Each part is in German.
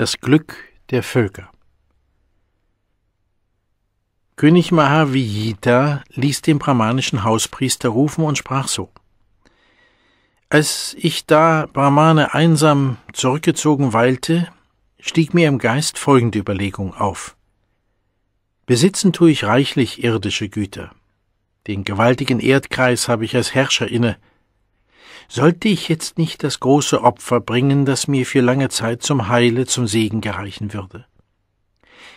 das Glück der Völker. König Mahavijita ließ den brahmanischen Hauspriester rufen und sprach so. Als ich da Brahmane einsam zurückgezogen weilte, stieg mir im Geist folgende Überlegung auf. Besitzen tue ich reichlich irdische Güter. Den gewaltigen Erdkreis habe ich als Herrscher inne, sollte ich jetzt nicht das große Opfer bringen, das mir für lange Zeit zum Heile, zum Segen gereichen würde?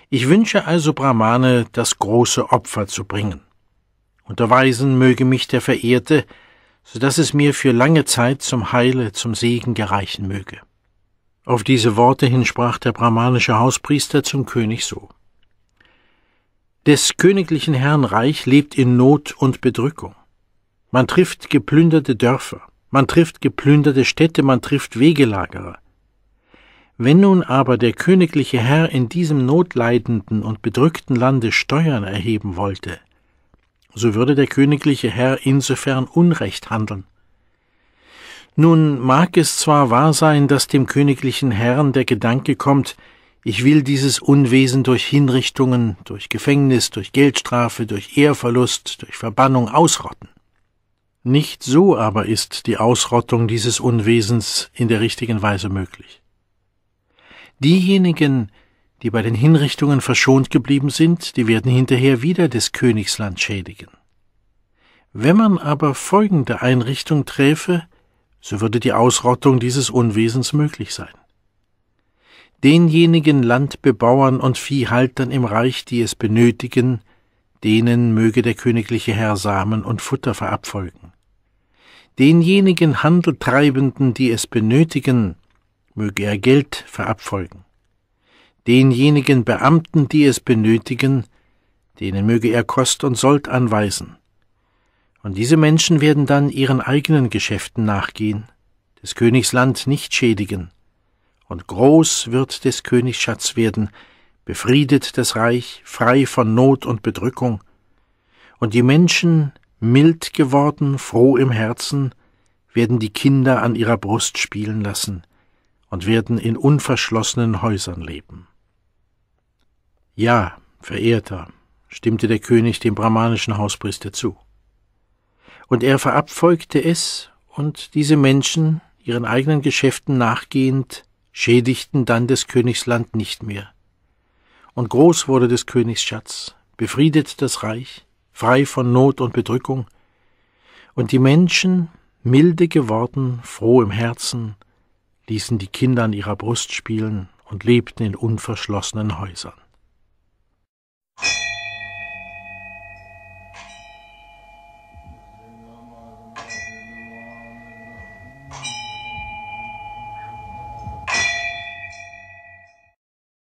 Ich wünsche also Brahmane, das große Opfer zu bringen. Unterweisen möge mich der Verehrte, so dass es mir für lange Zeit zum Heile, zum Segen gereichen möge. Auf diese Worte hin sprach der brahmanische Hauspriester zum König so. Des königlichen Herrn Reich lebt in Not und Bedrückung. Man trifft geplünderte Dörfer man trifft geplünderte Städte, man trifft Wegelagerer. Wenn nun aber der königliche Herr in diesem notleidenden und bedrückten Lande Steuern erheben wollte, so würde der königliche Herr insofern Unrecht handeln. Nun mag es zwar wahr sein, dass dem königlichen Herrn der Gedanke kommt, ich will dieses Unwesen durch Hinrichtungen, durch Gefängnis, durch Geldstrafe, durch Ehrverlust, durch Verbannung ausrotten. Nicht so aber ist die Ausrottung dieses Unwesens in der richtigen Weise möglich. Diejenigen, die bei den Hinrichtungen verschont geblieben sind, die werden hinterher wieder des Königsland schädigen. Wenn man aber folgende Einrichtung träfe, so würde die Ausrottung dieses Unwesens möglich sein. Denjenigen Landbebauern und Viehhaltern im Reich, die es benötigen, denen möge der königliche Herr Samen und Futter verabfolgen denjenigen Handeltreibenden, die es benötigen, möge er Geld verabfolgen. Denjenigen Beamten, die es benötigen, denen möge er Kost und Sold anweisen. Und diese Menschen werden dann ihren eigenen Geschäften nachgehen, des Königs Land nicht schädigen. Und groß wird des Königs Schatz werden, befriedet das Reich, frei von Not und Bedrückung. Und die Menschen, Mild geworden, froh im Herzen, werden die Kinder an ihrer Brust spielen lassen und werden in unverschlossenen Häusern leben. Ja, verehrter, stimmte der König dem brahmanischen Hauspriester zu. Und er verabfolgte es, und diese Menschen, ihren eigenen Geschäften nachgehend, schädigten dann des Königs Land nicht mehr. Und groß wurde des Königs Schatz, befriedet das Reich, frei von Not und Bedrückung, und die Menschen, milde geworden, froh im Herzen, ließen die Kinder an ihrer Brust spielen und lebten in unverschlossenen Häusern.